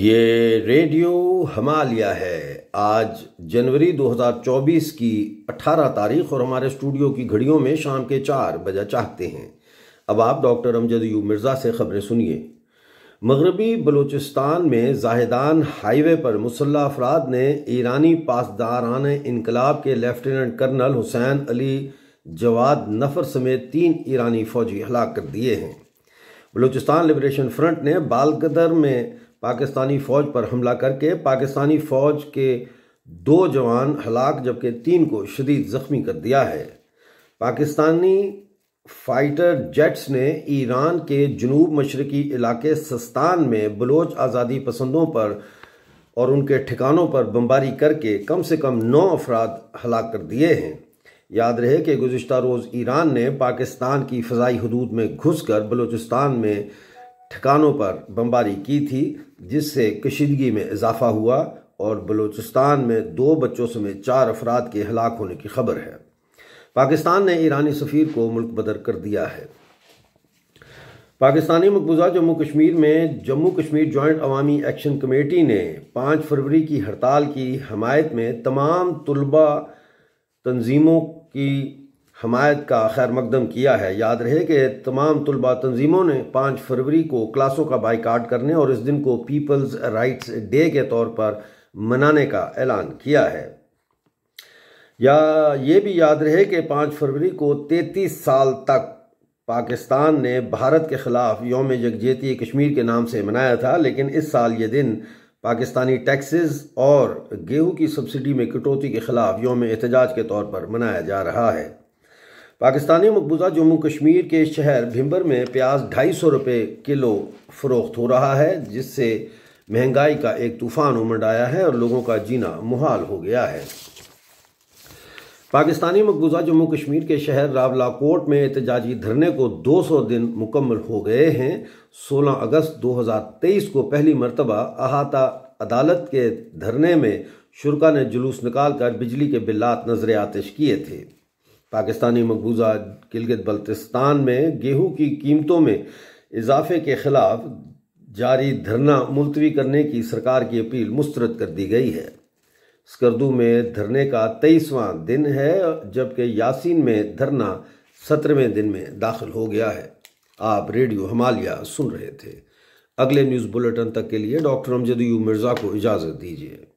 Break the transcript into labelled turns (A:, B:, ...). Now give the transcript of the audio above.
A: ये रेडियो हमालिया है आज जनवरी 2024 की 18 तारीख और हमारे स्टूडियो की घड़ियों में शाम के चार बजा चाहते हैं अब आप डॉक्टर अमजद यू मिर्ज़ा से खबरें सुनिए मगरबी बलूचिस्तान में जाहिदान हाईवे पर मुसल्ह अफराद ने ईरानी पासदारान इनकलाब के lieutenant colonel Hussain Ali Jawad नफर समेत तीन ईरानी फ़ौजी हलाक कर दिए हैं बलूचिस्तान लिबरेशन फ्रंट ने बालकदर में पाकिस्तानी फ़ौज पर हमला करके पाकिस्तानी फ़ौज के दो जवान हलाक जबकि तीन को शदीद ज़ख्मी कर दिया है पाकिस्तानी फाइटर जेट्स ने ईरान के जनूब मशरकी इलाके सस्तान में बलोच आज़ादी पसंदों पर और उनके ठिकानों पर बमबारी करके कम से कम नौ अफराद हलाक कर दिए हैं याद रहे कि गुज्तर रोज़ ईरान ने पाकिस्तान की फ़जाई हदूद में घुस कर बलूचिस्तान में ठिकानों पर बमबारी की थी जिससे कशीदगी में इजाफा हुआ और बलूचिस्तान में दो बच्चों समेत चार अफराद के हलाक होने की खबर है पाकिस्तान ने ईरानी सफ़ीर को मुल्क बदर कर दिया है पाकिस्तानी मकबूजा जम्मू कश्मीर में Jammu Kashmir joint Awami action committee ने पाँच फरवरी की हड़ताल की हमायत में तमाम तलबा तंजीमों की हमायत का खैर मकदम किया है याद रहे कि तमाम तलबा तंजीमों ने पाँच फरवरी को क्लासों का बाइकाट करने और इस दिन को पीपल्स राइट्स डे के तौर पर मनाने का ऐलान किया है या ये भी याद रहे कि पाँच फरवरी को तैतीस साल तक पाकिस्तान ने भारत के ख़िलाफ़ योम यकजहती कश्मीर के नाम से मनाया था लेकिन इस साल ये दिन पाकिस्तानी टैक्सेस और गेहूं की सब्सिडी में कटौती के ख़िलाफ़ योम एहतजाज के तौर पर मनाया जा रहा है पाकिस्तानी मकबूजा जम्मू कश्मीर के शहर भिम्बर में प्याज ढाई सौ रुपये किलो फरोख्त हो रहा है जिससे महंगाई का एक तूफान उमड़ आया है और लोगों का जीना मुहाल हो गया है पाकिस्तानी मकबूजा जम्मू कश्मीर के शहर रावला कोट में एहतजाजी धरने को 200 दिन मुकम्मल हो गए हैं 16 अगस्त 2023 को पहली मरतबा अहाता अदालत के धरने में शुरा ने जुलूस निकाल कर बिजली के बिल्लात नजर आतिश किए थे पाकिस्तानी मकबूजा गिलगित बल्तिस्तान में गेहूं की कीमतों में इजाफे के खिलाफ जारी धरना मुलतवी करने की सरकार की अपील मुस्तरद कर दी गई है स्कर्दू में धरने का तेईसवां दिन है जबकि यासीन में धरना सत्रहवें दिन में दाखिल हो गया है आप रेडियो हमालिया सुन रहे थे अगले न्यूज़ बुलेटिन तक के लिए डॉक्टर अमजदयू मिर्ज़ा को इजाज़त दीजिए